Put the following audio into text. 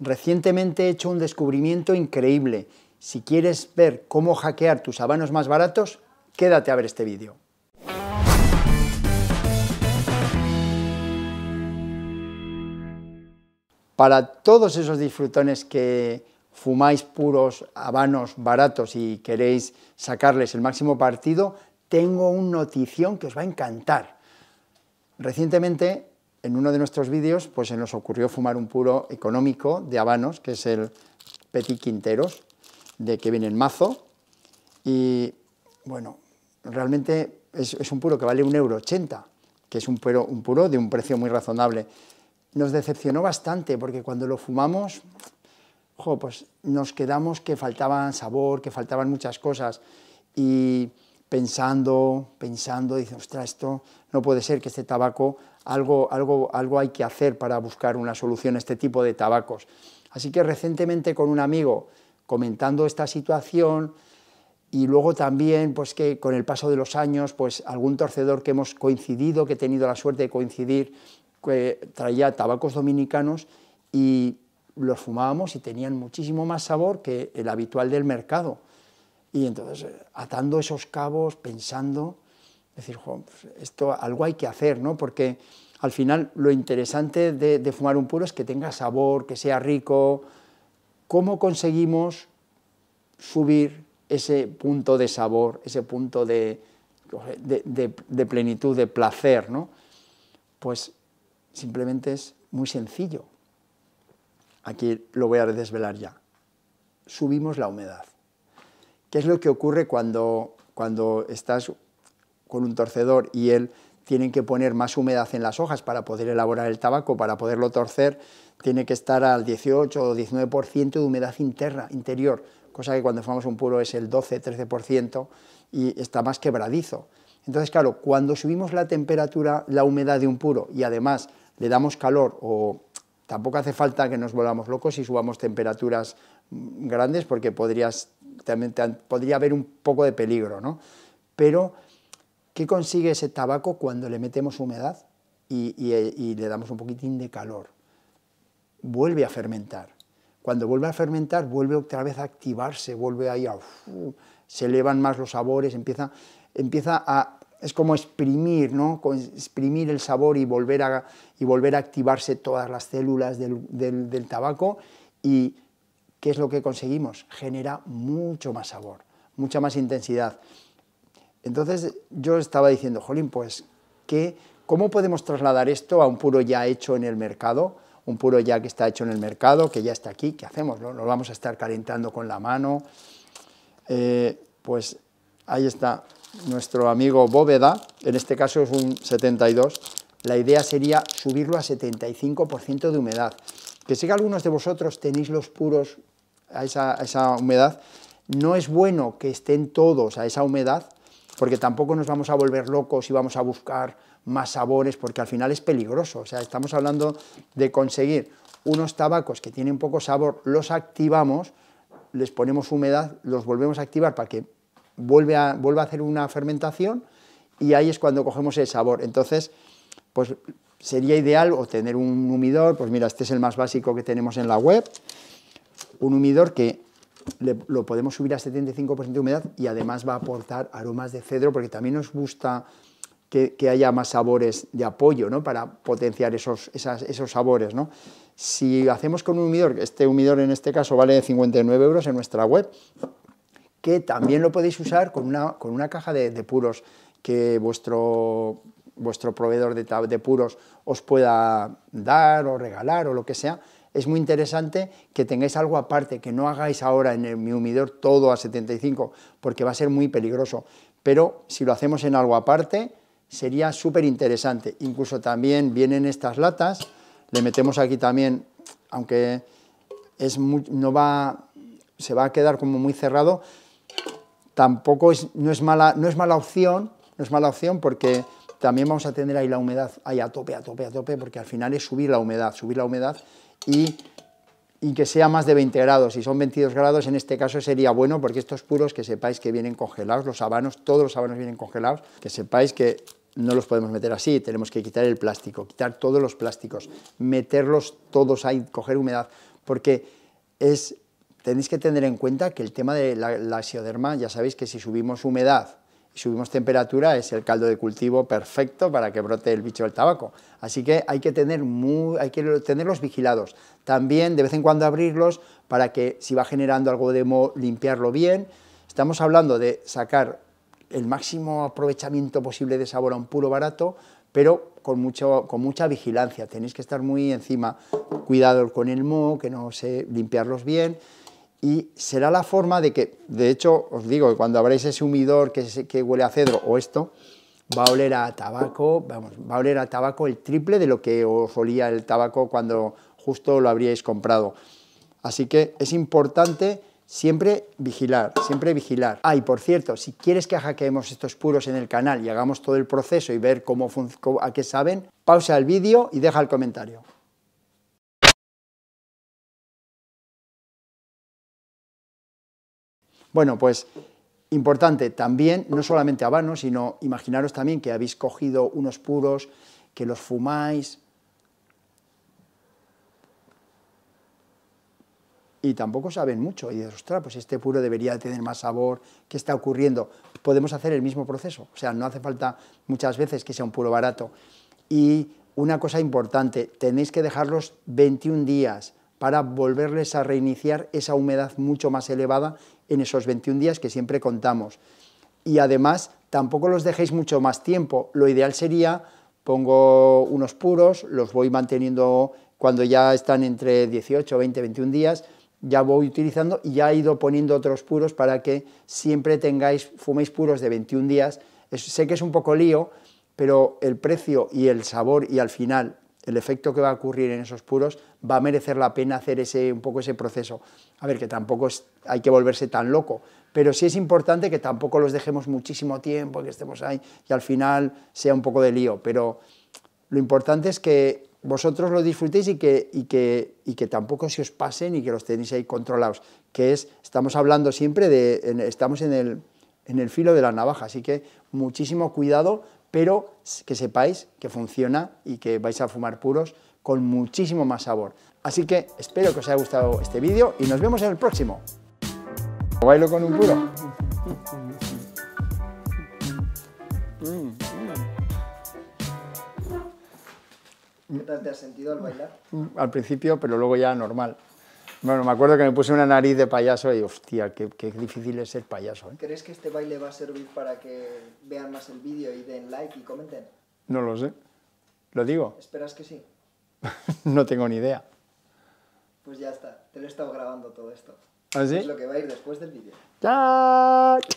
Recientemente he hecho un descubrimiento increíble. Si quieres ver cómo hackear tus habanos más baratos, quédate a ver este vídeo. Para todos esos disfrutones que fumáis puros habanos baratos y queréis sacarles el máximo partido, tengo una notición que os va a encantar. Recientemente en uno de nuestros vídeos pues se nos ocurrió fumar un puro económico de habanos, que es el Petit Quinteros, de que viene en mazo. Y bueno, realmente es, un puro que vale 1,80€, euro, que es un puro, de un precio muy razonable. Nos decepcionó bastante porque cuando lo fumamos, pues nos quedamos que faltaban sabor, que faltaban muchas cosas. Y pensando, pensando, dice, ostras, esto no puede ser que este tabaco, algo, hay que hacer para buscar una solución a este tipo de tabacos. Así que recientemente con un amigo comentando esta situación y luego también pues que con el paso de los años pues algún torcedor que hemos coincidido, que he tenido la suerte de coincidir, traía tabacos dominicanos y los fumábamos y tenían muchísimo más sabor que el habitual del mercado. Y entonces, eh, atando esos cabos, pensando, decir, pues esto algo hay que hacer, ¿no? Porque al final lo interesante de, fumar un puro es que tenga sabor, que sea rico. ¿Cómo conseguimos subir ese punto de sabor, ese punto de, de, de plenitud, de placer, ¿no? Pues simplemente es muy sencillo. Aquí lo voy a desvelar ya. Subimos la humedad. ¿Qué es lo que ocurre cuando, cuando estás con un torcedor y él tiene que poner más humedad en las hojas para poder elaborar el tabaco, para poderlo torcer, tiene que estar al 18 o 19% de humedad interna, interior, cosa que cuando fumamos un puro es el 12-13% y está más quebradizo. Entonces, claro, cuando subimos la temperatura, la humedad de un puro y además le damos calor o tampoco hace falta que nos volvamos locos y subamos temperaturas grandes porque podrías podría haber un poco de peligro, ¿no? Pero, ¿qué consigue ese tabaco cuando le metemos humedad y, le damos un poquitín de calor? Vuelve a fermentar. Cuando vuelve a fermentar, vuelve otra vez a activarse, vuelve ahí a... se elevan más los sabores, empieza, empieza a... Es como exprimir, ¿no? Exprimir el sabor y volver a, y volver a activarse todas las células del, del tabaco y ¿qué es lo que conseguimos? Genera mucho más sabor, mucha más intensidad. Entonces yo estaba diciendo, Jolín, pues, ¿cómo podemos trasladar esto a un puro ya hecho en el mercado? Un puro ya que está hecho en el mercado, que ya está aquí, ¿qué hacemos? ¿Lo, vamos a estar calentando con la mano? Eh, pues ahí está nuestro amigo Bóveda, en este caso es un 72, la idea sería subirlo a 75% de humedad que sé que algunos de vosotros tenéis los puros a esa, humedad, no es bueno que estén todos a esa humedad, porque tampoco nos vamos a volver locos y vamos a buscar más sabores, porque al final es peligroso. O sea, estamos hablando de conseguir unos tabacos que tienen poco sabor, los activamos, les ponemos humedad, los volvemos a activar para que vuelva a, vuelva a hacer una fermentación y ahí es cuando cogemos el sabor. Entonces, pues sería ideal obtener un humidor, pues mira, este es el más básico que tenemos en la web, un humidor que lo podemos subir a 75% de humedad y además va a aportar aromas de cedro, porque también nos gusta que, haya más sabores de apoyo, ¿no? Para potenciar esos, esos sabores, ¿no? Si hacemos con un humidor, este humidor en este caso vale 59 euros en nuestra web, que también lo podéis usar con una, con una caja de puros que vuestro vuestro proveedor de, puros os pueda dar o regalar o lo que sea, es muy interesante que tengáis algo aparte, que no hagáis ahora en el, mi humidor todo a 75, porque va a ser muy peligroso. Pero si lo hacemos en algo aparte, sería súper interesante. Incluso también vienen estas latas, le metemos aquí también, aunque es no va, se va a quedar como muy cerrado, tampoco es, no, es mala, no es mala opción, no es mala opción porque también vamos a tener ahí la humedad ahí a tope, a tope, a tope, porque al final es subir la humedad, subir la humedad y, y que sea más de 20 grados. Si son 22 grados, en este caso sería bueno, porque estos puros que sepáis que vienen congelados, los habanos, todos los habanos vienen congelados, que sepáis que no los podemos meter así, tenemos que quitar el plástico, quitar todos los plásticos, meterlos todos ahí, coger humedad, porque es, tenéis que tener en cuenta que el tema de la, la axioderma, ya sabéis que si subimos humedad subimos temperatura, es el caldo de cultivo perfecto para que brote el bicho del tabaco. Así que hay que, tener muy, hay que tenerlos vigilados. También de vez en cuando abrirlos para que si va generando algo de moho, limpiarlo bien. Estamos hablando de sacar el máximo aprovechamiento posible de sabor a un puro barato, pero con, mucho, con mucha vigilancia. Tenéis que estar muy encima, cuidado con el moho, que no se limpiarlos bien y será la forma de que, de hecho, os digo que cuando abráis ese humidor que, huele a cedro o esto, va a oler a tabaco, vamos, va a oler a tabaco el triple de lo que os olía el tabaco cuando justo lo habríais comprado. Así que es importante siempre vigilar, siempre vigilar. Ah, y por cierto, si quieres que hackeemos estos puros en el canal y hagamos todo el proceso y ver cómo, cómo a qué saben, pausa el vídeo y deja el comentario. Bueno, pues importante también, no solamente habano, sino imaginaros también que habéis cogido unos puros, que los fumáis. Y tampoco saben mucho. Y dices, ostras, pues este puro debería tener más sabor. ¿Qué está ocurriendo? Podemos hacer el mismo proceso. O sea, no hace falta muchas veces que sea un puro barato. Y una cosa importante, tenéis que dejarlos 21 días para volverles a reiniciar esa humedad mucho más elevada en esos 21 días que siempre contamos. Y además, tampoco los dejéis mucho más tiempo. Lo ideal sería, pongo unos puros, los voy manteniendo cuando ya están entre 18, 20, 21 días, ya voy utilizando y ya he ido poniendo otros puros para que siempre tengáis, fuméis puros de 21 días. sé que es un poco lío, pero el precio y el sabor y al final el efecto que va a ocurrir en esos puros, va a merecer la pena hacer ese, un poco ese proceso. A ver, que tampoco hay que volverse tan loco, pero sí es importante que tampoco los dejemos muchísimo tiempo, que estemos ahí y al final sea un poco de lío, pero lo importante es que vosotros lo disfrutéis y que, y que, tampoco se os pasen y que los tenéis ahí controlados, que es, estamos hablando siempre de, estamos en el, en el filo de la navaja, así que muchísimo cuidado pero que sepáis que funciona y que vais a fumar puros con muchísimo más sabor. Así que espero que os haya gustado este vídeo y nos vemos en el próximo. Bailo con un puro. ¿Qué te has sentido al bailar? Al principio, pero luego ya normal. Bueno, me acuerdo que me puse una nariz de payaso y hostia, qué, difícil es ser payaso. ¿eh? ¿Crees que este baile va a servir para que vean más el vídeo y den like y comenten? No lo sé. ¿Lo digo? ¿Esperas que sí? no tengo ni idea. Pues ya está, te lo he estado grabando todo esto. ¿Ah, sí? Es lo que va a ir después del vídeo. ¡Chao!